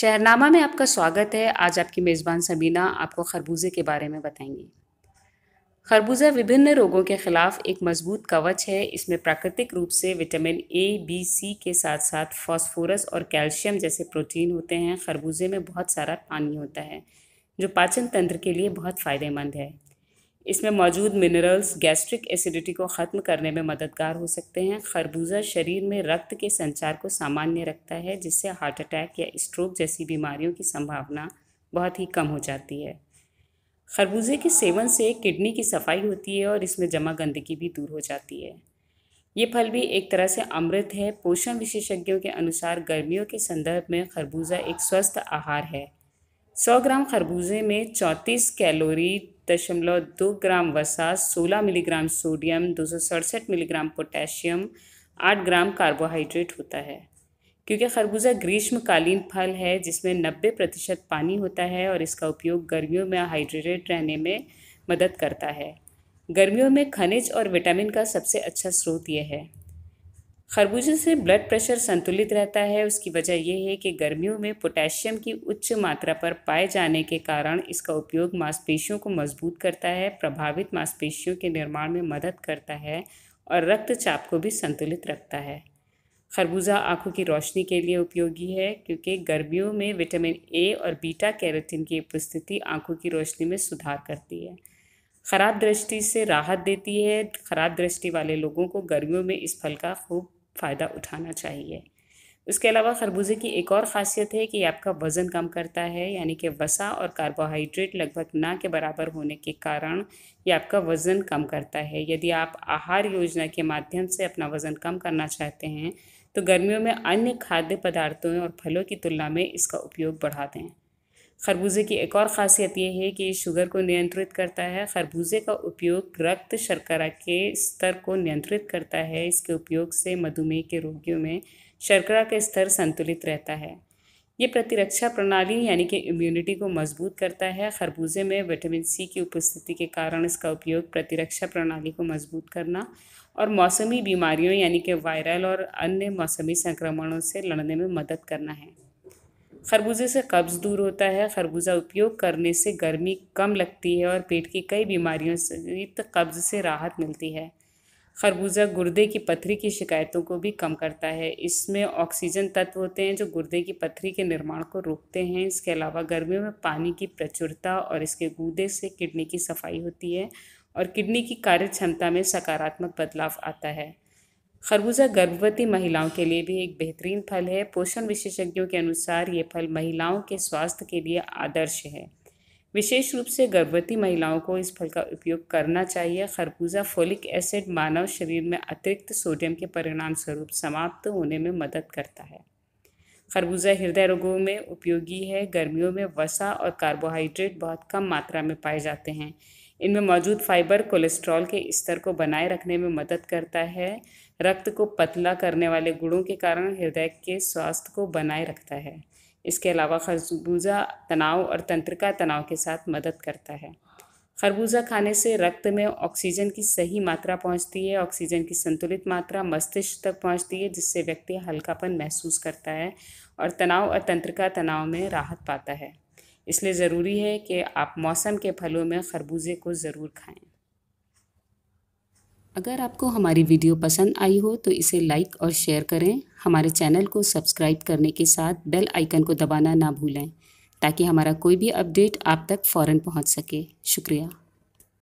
शहरनामा में आपका स्वागत है आज आपकी मेज़बान सबीना आपको खरबूजे के बारे में बताएंगी खरबूजा विभिन्न रोगों के खिलाफ एक मजबूत कवच है इसमें प्राकृतिक रूप से विटामिन ए बी सी के साथ साथ फॉस्फोरस और कैल्शियम जैसे प्रोटीन होते हैं खरबूजे में बहुत सारा पानी होता है जो पाचन तंत्र के लिए बहुत फ़ायदेमंद है इसमें मौजूद मिनरल्स गैस्ट्रिक एसिडिटी को ख़त्म करने में मददगार हो सकते हैं खरबूजा शरीर में रक्त के संचार को सामान्य रखता है जिससे हार्ट अटैक या स्ट्रोक जैसी बीमारियों की संभावना बहुत ही कम हो जाती है खरबूजे के सेवन से किडनी की सफाई होती है और इसमें जमा गंदगी भी दूर हो जाती है ये फल भी एक तरह से अमृत है पोषण विशेषज्ञों के अनुसार गर्मियों के संदर्भ में खरबूजा एक स्वस्थ आहार है सौ ग्राम खरबूजे में चौंतीस कैलोरी दशमलव दो ग्राम वसा सोलह मिलीग्राम सोडियम दो सौ सड़सठ मिलीग्राम पोटेशियम आठ ग्राम कार्बोहाइड्रेट होता है क्योंकि खरबूजा ग्रीष्मकालीन फल है जिसमें नब्बे प्रतिशत पानी होता है और इसका उपयोग गर्मियों में हाइड्रेटेड रहने में मदद करता है गर्मियों में खनिज और विटामिन का सबसे अच्छा स्रोत यह है खरबूजे से ब्लड प्रेशर संतुलित रहता है उसकी वजह यह है कि गर्मियों में पोटेशियम की उच्च मात्रा पर पाए जाने के कारण इसका उपयोग मांसपेशियों को मजबूत करता है प्रभावित मांसपेशियों के निर्माण में मदद करता है और रक्तचाप को भी संतुलित रखता है खरबूजा आंखों की रोशनी के लिए उपयोगी है क्योंकि गर्मियों में विटामिन ए और बीटा कैरेथिन की उपस्थिति आंखों की रोशनी में सुधार करती है ख़राब दृष्टि से राहत देती है ख़राब दृष्टि वाले लोगों को गर्मियों में इस फल का खूब फ़ायदा उठाना चाहिए उसके अलावा खरबूजे की एक और ख़ासियत है कि आपका वज़न कम करता है यानी कि वसा और कार्बोहाइड्रेट लगभग ना के बराबर होने के कारण ये आपका वज़न कम करता है यदि आप आहार योजना के माध्यम से अपना वज़न कम करना चाहते हैं तो गर्मियों में अन्य खाद्य पदार्थों और फलों की तुलना में इसका उपयोग बढ़ा दें खरबूजे की एक और ख़ासियत यह है कि शुगर को नियंत्रित करता है खरबूजे का उपयोग रक्त शर्करा के स्तर को नियंत्रित करता है इसके उपयोग से मधुमेह के रोगियों में शर्करा का स्तर संतुलित रहता है ये प्रतिरक्षा प्रणाली यानी कि इम्यूनिटी को मजबूत करता है खरबूजे में विटामिन सी की उपस्थिति के कारण इसका उपयोग प्रतिरक्षा प्रणाली को मजबूत करना और मौसमी बीमारियों यानी कि वायरल और अन्य मौसमी संक्रमणों से लड़ने में मदद करना है खरबूजे से कब्ज़ दूर होता है खरबूजा उपयोग करने से गर्मी कम लगती है और पेट की कई बीमारियों से कब्ज़ से राहत मिलती है खरबूजा गुर्दे की पथरी की शिकायतों को भी कम करता है इसमें ऑक्सीजन तत्व होते हैं जो गुर्दे की पथरी के निर्माण को रोकते हैं इसके अलावा गर्मियों में पानी की प्रचुरता और इसके गूदे से किडनी की सफाई होती है और किडनी की कार्य क्षमता में सकारात्मक बदलाव आता है खरबूजा गर्भवती महिलाओं के लिए भी एक बेहतरीन फल है पोषण विशेषज्ञों के अनुसार ये फल महिलाओं के स्वास्थ्य के लिए आदर्श है विशेष रूप से गर्भवती महिलाओं को इस फल का उपयोग करना चाहिए खरबूजा फोलिक एसिड मानव शरीर में अतिरिक्त सोडियम के परिणाम स्वरूप समाप्त होने में मदद करता है खरबूजा हृदय रोगों में उपयोगी है गर्मियों में वसा और कार्बोहाइड्रेट बहुत कम मात्रा में पाए जाते हैं इनमें मौजूद फाइबर कोलेस्ट्रॉल के स्तर को बनाए रखने में मदद करता है रक्त को पतला करने वाले गुणों के कारण हृदय के स्वास्थ्य को बनाए रखता है इसके अलावा खरबूजा तनाव और तंत्रिका तनाव के साथ मदद करता है खरबूजा खाने से रक्त में ऑक्सीजन की सही मात्रा पहुंचती है ऑक्सीजन की संतुलित मात्रा मस्तिष्क तक पहुंचती है जिससे व्यक्ति हल्कापन महसूस करता है और तनाव और तंत्रिका तनाव में राहत पाता है इसलिए ज़रूरी है कि आप मौसम के फलों में खरबूजे को ज़रूर खाएं अगर आपको हमारी वीडियो पसंद आई हो तो इसे लाइक और शेयर करें हमारे चैनल को सब्सक्राइब करने के साथ बेल आइकन को दबाना ना भूलें ताकि हमारा कोई भी अपडेट आप तक फ़ौर पहुँच सके शुक्रिया